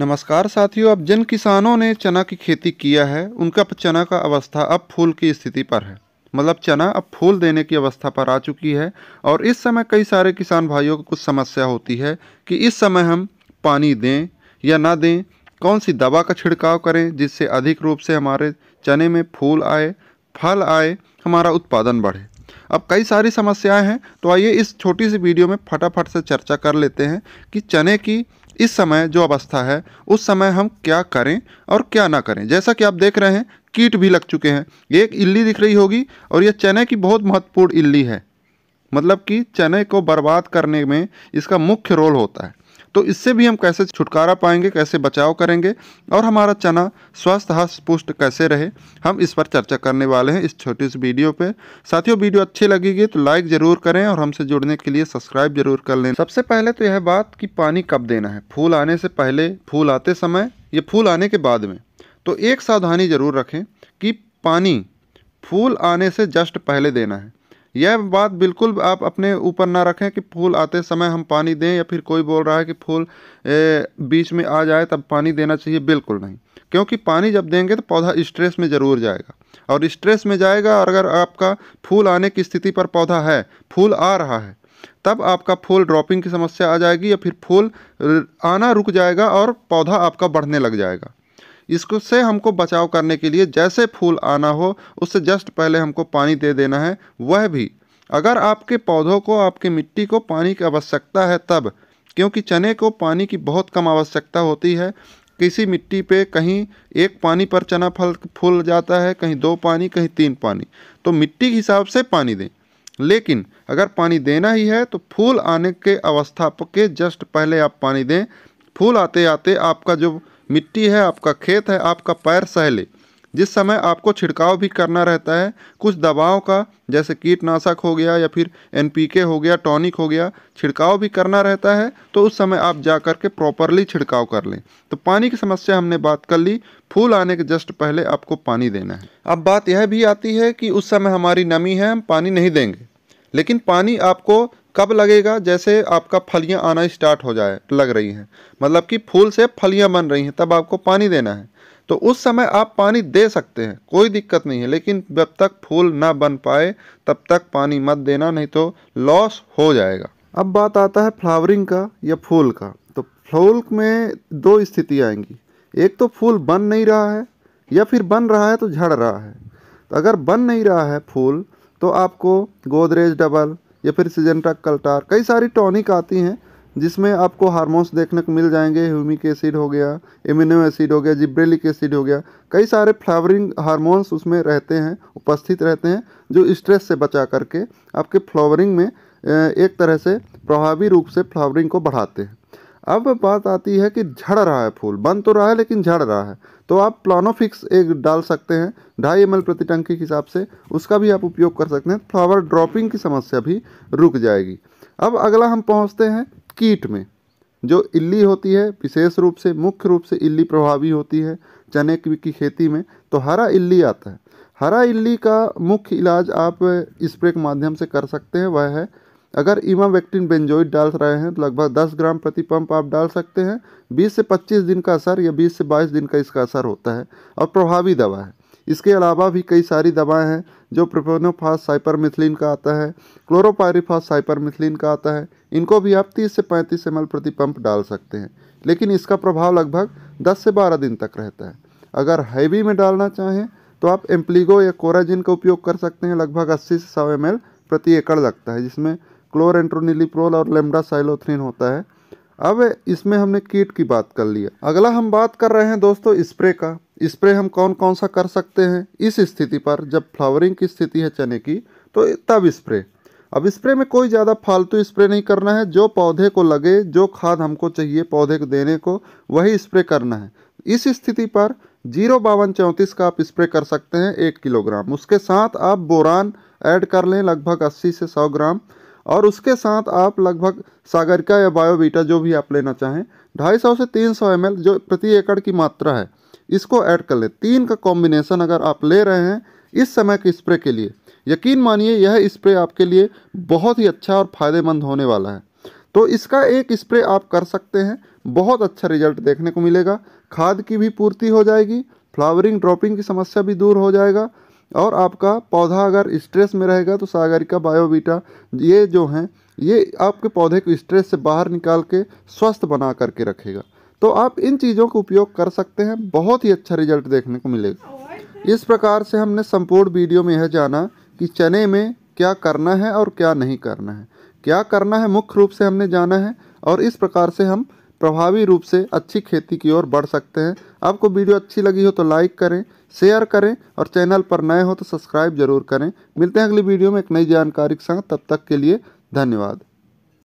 नमस्कार साथियों अब जिन किसानों ने चना की खेती किया है उनका चना का अवस्था अब फूल की स्थिति पर है मतलब चना अब फूल देने की अवस्था पर आ चुकी है और इस समय कई सारे किसान भाइयों को कुछ समस्या होती है कि इस समय हम पानी दें या ना दें कौन सी दवा का छिड़काव करें जिससे अधिक रूप से हमारे चने में फूल आए फल आए हमारा उत्पादन बढ़े अब कई सारी समस्याएं हैं तो आइए इस छोटी सी वीडियो में फटाफट से चर्चा कर लेते हैं कि चने की इस समय जो अवस्था है उस समय हम क्या करें और क्या ना करें जैसा कि आप देख रहे हैं कीट भी लग चुके हैं ये एक इल्ली दिख रही होगी और यह चने की बहुत महत्वपूर्ण इल्ली है मतलब कि चने को बर्बाद करने में इसका मुख्य रोल होता है तो इससे भी हम कैसे छुटकारा पाएंगे कैसे बचाव करेंगे और हमारा चना स्वस्थ हस्त पुष्ट कैसे रहे हम इस पर चर्चा करने वाले हैं इस छोटी सी वीडियो पे साथियों वीडियो अच्छी लगेगी तो लाइक ज़रूर करें और हमसे जुड़ने के लिए सब्सक्राइब जरूर कर लें सबसे पहले तो यह बात कि पानी कब देना है फूल आने से पहले फूल आते समय या फूल आने के बाद में तो एक सावधानी ज़रूर रखें कि पानी फूल आने से जस्ट पहले देना है यह बात बिल्कुल आप अपने ऊपर ना रखें कि फूल आते समय हम पानी दें या फिर कोई बोल रहा है कि फूल ए, बीच में आ जाए तब पानी देना चाहिए बिल्कुल नहीं क्योंकि पानी जब देंगे तो पौधा स्ट्रेस में ज़रूर जाएगा और स्ट्रेस में जाएगा और अगर आपका फूल आने की स्थिति पर पौधा है फूल आ रहा है तब आपका फूल ड्रॉपिंग की समस्या आ जाएगी या फिर फूल आना रुक जाएगा और पौधा आपका बढ़ने लग जाएगा इसको से हमको बचाव करने के लिए जैसे फूल आना हो उससे जस्ट पहले हमको पानी दे देना है वह भी अगर आपके पौधों को आपके मिट्टी को पानी की आवश्यकता है तब क्योंकि चने को पानी की बहुत कम आवश्यकता होती है किसी मिट्टी पे कहीं एक पानी पर चना फल फूल जाता है कहीं दो पानी कहीं तीन पानी तो मिट्टी के हिसाब से पानी दें लेकिन अगर पानी देना ही है तो फूल आने के अवस्था के जस्ट पहले आप पानी दें फूल आते आते आपका जो मिट्टी है आपका खेत है आपका पैर सहले जिस समय आपको छिड़काव भी करना रहता है कुछ दवाओं का जैसे कीटनाशक हो गया या फिर एनपीके हो गया टॉनिक हो गया छिड़काव भी करना रहता है तो उस समय आप जा कर के प्रॉपरली छिड़काव कर लें तो पानी की समस्या हमने बात कर ली फूल आने के जस्ट पहले आपको पानी देना है अब बात यह भी आती है कि उस समय हमारी नमी है हम पानी नहीं देंगे लेकिन पानी आपको कब लगेगा जैसे आपका फलियाँ आना स्टार्ट हो जाए तो लग रही हैं मतलब कि फूल से फलियाँ बन रही हैं तब आपको पानी देना है तो उस समय आप पानी दे सकते हैं कोई दिक्कत नहीं है लेकिन जब तक फूल ना बन पाए तब तक पानी मत देना नहीं तो लॉस हो जाएगा अब बात आता है फ्लावरिंग का या फूल का तो फूल में दो स्थिति आएंगी एक तो फूल बन नहीं रहा है या फिर बन रहा है तो झड़ रहा है तो अगर बन नहीं रहा है फूल तो आपको गोदरेज डबल या फिर सिजेंटा कल्टार कई सारी टॉनिक आती हैं जिसमें आपको हार्मोन्स देखने को मिल जाएंगे ह्यूमिक एसिड हो गया इम्यूनो एसिड हो गया जिब्रेलिक एसिड हो गया कई सारे फ्लावरिंग हार्मोन्स उसमें रहते हैं उपस्थित रहते हैं जो स्ट्रेस से बचा करके आपके फ्लावरिंग में एक तरह से प्रभावी रूप से फ्लावरिंग को बढ़ाते हैं अब बात आती है कि झड़ रहा है फूल बन तो रहा है लेकिन झड़ रहा है तो आप प्लानोफिक्स एक डाल सकते हैं ढाई एम प्रति टंकी के हिसाब से उसका भी आप उपयोग कर सकते हैं फ्लावर ड्रॉपिंग की समस्या भी रुक जाएगी अब अगला हम पहुँचते हैं कीट में जो इल्ली होती है विशेष रूप से मुख्य रूप से इल्ली प्रभावी होती है चने की खेती में तो हरा इल्ली आता है हरा इल्ली का मुख्य इलाज आप स्प्रे के माध्यम से कर सकते हैं वह है अगर इमाम वैक्टिन बेंजोइड डाल रहे हैं तो लगभग 10 ग्राम प्रति पंप आप डाल सकते हैं 20 से 25 दिन का असर या 20 से 22 दिन का इसका असर होता है और प्रभावी दवा है इसके अलावा भी कई सारी दवाएं हैं जो प्रोपोनोफास मिथिलीन का आता है क्लोरोपायरीफास मिथिलीन का आता है इनको भी आप 30 से 35 एम प्रति पंप डाल सकते हैं लेकिन इसका प्रभाव लगभग 10 से 12 दिन तक रहता है अगर हैवी में डालना चाहें तो आप एम्प्लीगो या कोराजिन का उपयोग कर सकते हैं लगभग अस्सी से सौ एम प्रति एकड़ लगता है जिसमें क्लोर और लेमडा साइलोथ्रीन होता है अब इसमें हमने कीट की बात कर लिया अगला हम बात कर रहे हैं दोस्तों स्प्रे का स्प्रे हम कौन कौन सा कर सकते हैं इस स्थिति पर जब फ्लावरिंग की स्थिति है चने की तो तब स्प्रे अब स्प्रे में कोई ज़्यादा फालतू स्प्रे नहीं करना है जो पौधे को लगे जो खाद हमको चाहिए पौधे को देने को वही स्प्रे करना है इस स्थिति पर जीरो बावन चौंतीस का आप स्प्रे कर सकते हैं एक किलोग्राम उसके साथ आप बोरान ऐड कर लें लगभग अस्सी से सौ ग्राम और उसके साथ आप लगभग सागरिका या बायोबीटा जो भी आप लेना चाहें ढाई सौ से तीन सौ एम जो प्रति एकड़ की मात्रा है इसको ऐड कर लें तीन का कॉम्बिनेशन अगर आप ले रहे हैं इस समय के स्प्रे के लिए यकीन मानिए यह स्प्रे आपके लिए बहुत ही अच्छा और फ़ायदेमंद होने वाला है तो इसका एक स्प्रे आप कर सकते हैं बहुत अच्छा रिजल्ट देखने को मिलेगा खाद की भी पूर्ति हो जाएगी फ्लावरिंग ड्रॉपिंग की समस्या भी दूर हो जाएगा और आपका पौधा अगर स्ट्रेस में रहेगा तो सागरिका बायोबीटा ये जो हैं ये आपके पौधे को स्ट्रेस से बाहर निकाल के स्वस्थ बना करके रखेगा तो आप इन चीज़ों का उपयोग कर सकते हैं बहुत ही अच्छा रिजल्ट देखने को मिलेगा इस प्रकार से हमने संपूर्ण वीडियो में यह जाना कि चने में क्या करना है और क्या नहीं करना है क्या करना है मुख्य रूप से हमने जाना है और इस प्रकार से हम प्रभावी रूप से अच्छी खेती की ओर बढ़ सकते हैं आपको वीडियो अच्छी लगी हो तो लाइक करें शेयर करें और चैनल पर नए हो तो सब्सक्राइब जरूर करें मिलते हैं अगली वीडियो में एक नई जानकारी के साथ तब तक के लिए धन्यवाद